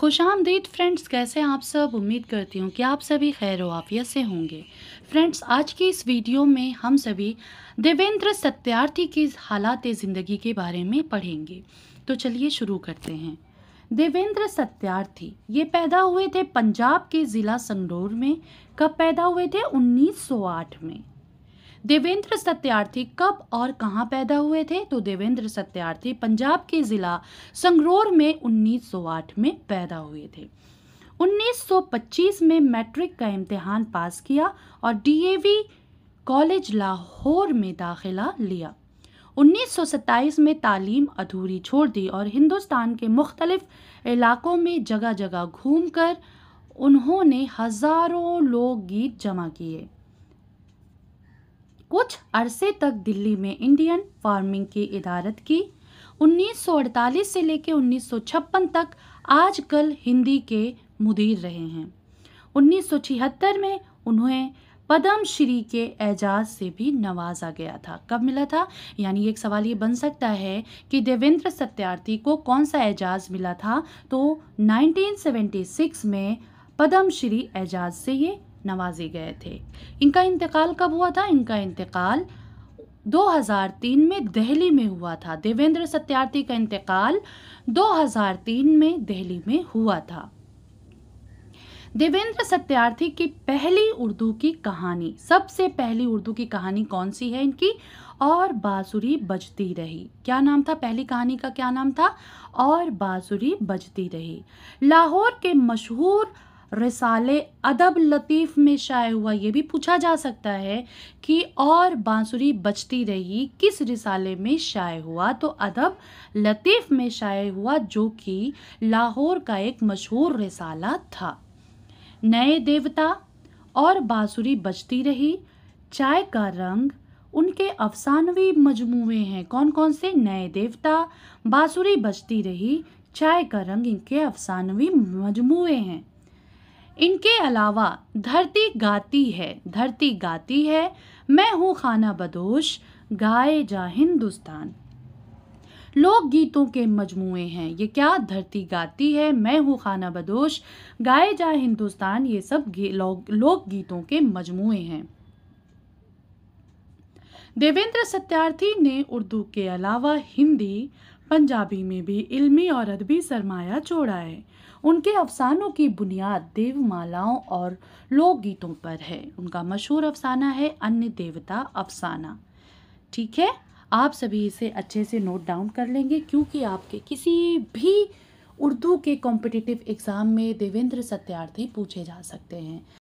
खुश आमदीद फ्रेंड्स कैसे आप सब उम्मीद करती हूँ कि आप सभी खैर वाफियत से होंगे फ्रेंड्स आज की इस वीडियो में हम सभी देवेंद्र सत्यार्थी के हालात ज़िंदगी के बारे में पढ़ेंगे तो चलिए शुरू करते हैं देवेंद्र सत्यार्थी ये पैदा हुए थे पंजाब के ज़िला संगरूर में कब पैदा हुए थे 1908 में देवेंद्र सत्यार्थी कब और कहाँ पैदा हुए थे तो देवेंद्र सत्यार्थी पंजाब के ज़िला संगरूर में 1908 में पैदा हुए थे 1925 में मैट्रिक का इम्तहान पास किया और डीएवी कॉलेज लाहौर में दाखिला लिया 1927 में तालीम अधूरी छोड़ दी और हिंदुस्तान के मुख्तलिफ इलाकों में जगह जगह घूमकर उन्होंने हज़ारों लोकगीत गीत जमा किए कुछ अरसे तक दिल्ली में इंडियन फार्मिंग की इदारत की 1948 से लेकर 1956 तक आजकल हिंदी के मुदीर रहे हैं 1976 में उन्हें पद्म श्री के एजाज से भी नवाजा गया था कब मिला था यानी एक सवाल ये बन सकता है कि देवेंद्र सत्यार्थी को कौन सा एजाज मिला था तो 1976 में पद्म श्री एजाज से ये नवाजे गए थे इनका इंतकाल कब हुआ था इनका इंतकाल 2003 में दिल्ली में हुआ था देवेंद्र सत्यार्थी का इंतकाल 2003 में दिल्ली में हुआ था देवेंद्र सत्यार्थी की पहली उर्दू की कहानी सबसे पहली उर्दू की कहानी कौन सी है इनकी और बाजुरी बजती रही क्या नाम था पहली कहानी का क्या नाम था और बाजुरी बजती रही लाहौर के मशहूर रसाले अदब लतीफ़ में शाये हुआ ये भी पूछा जा सकता है कि और बांसुरी बजती रही किस रिसाले में शाये हुआ तो अदब लतीफ़ में शाये हुआ जो कि लाहौर का एक मशहूर रिसाला था नए देवता और बांसुरी बजती रही चाय का रंग उनके अफसानवी मजमूए हैं कौन कौन से नए देवता बांसुरी बजती रही चाय का रंग इनके अफसानवी मजमूए हैं इनके अलावा धरती गाती है धरती गाती है मैं हूँ खाना बदोश गाए जा हिंदुस्तान लोक गीतों के मजमुए हैं ये क्या धरती गाती है मैं हूँ खाना बदोश गाए जा हिंदुस्तान ये सब लोक गीतों के मजमुए हैं देवेंद्र सत्यार्थी ने उर्दू के अलावा हिंदी पंजाबी में भी इल्मी और अदबी सरमाया जोड़ा है उनके अफसानों की बुनियाद देवमालाओं और लोकगीतों पर है उनका मशहूर अफसाना है अन्य देवता अफसाना ठीक है आप सभी इसे अच्छे से नोट डाउन कर लेंगे क्योंकि आपके किसी भी उर्दू के कॉम्पिटिटिव एग्ज़ाम में देवेंद्र सत्यार्थी पूछे जा सकते हैं